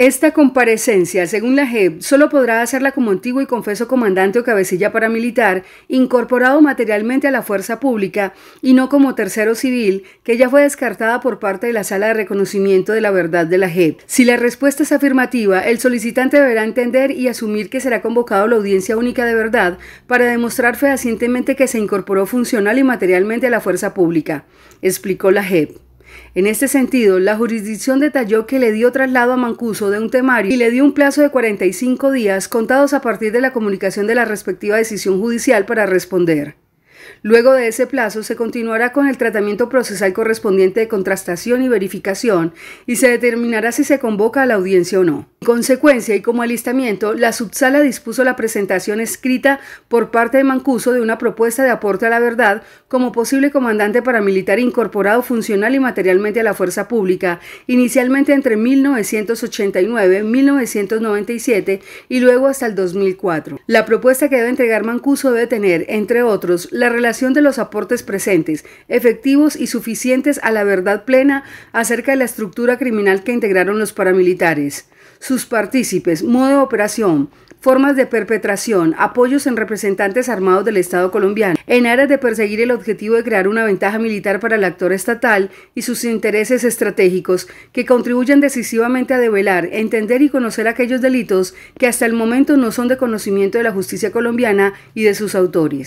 Esta comparecencia, según la JEP, solo podrá hacerla como antiguo y confeso comandante o cabecilla paramilitar, incorporado materialmente a la fuerza pública, y no como tercero civil, que ya fue descartada por parte de la Sala de Reconocimiento de la Verdad de la JEP. Si la respuesta es afirmativa, el solicitante deberá entender y asumir que será convocado a la audiencia única de verdad para demostrar fehacientemente que se incorporó funcional y materialmente a la fuerza pública, explicó la JEP. En este sentido, la jurisdicción detalló que le dio traslado a Mancuso de un temario y le dio un plazo de 45 días contados a partir de la comunicación de la respectiva decisión judicial para responder. Luego de ese plazo se continuará con el tratamiento procesal correspondiente de contrastación y verificación y se determinará si se convoca a la audiencia o no consecuencia y como alistamiento, la subsala dispuso la presentación escrita por parte de Mancuso de una propuesta de aporte a la verdad como posible comandante paramilitar incorporado funcional y materialmente a la fuerza pública, inicialmente entre 1989, 1997 y luego hasta el 2004. La propuesta que debe entregar Mancuso debe tener, entre otros, la relación de los aportes presentes, efectivos y suficientes a la verdad plena acerca de la estructura criminal que integraron los paramilitares sus partícipes, modo de operación, formas de perpetración, apoyos en representantes armados del Estado colombiano, en aras de perseguir el objetivo de crear una ventaja militar para el actor estatal y sus intereses estratégicos que contribuyen decisivamente a develar, entender y conocer aquellos delitos que hasta el momento no son de conocimiento de la justicia colombiana y de sus autores.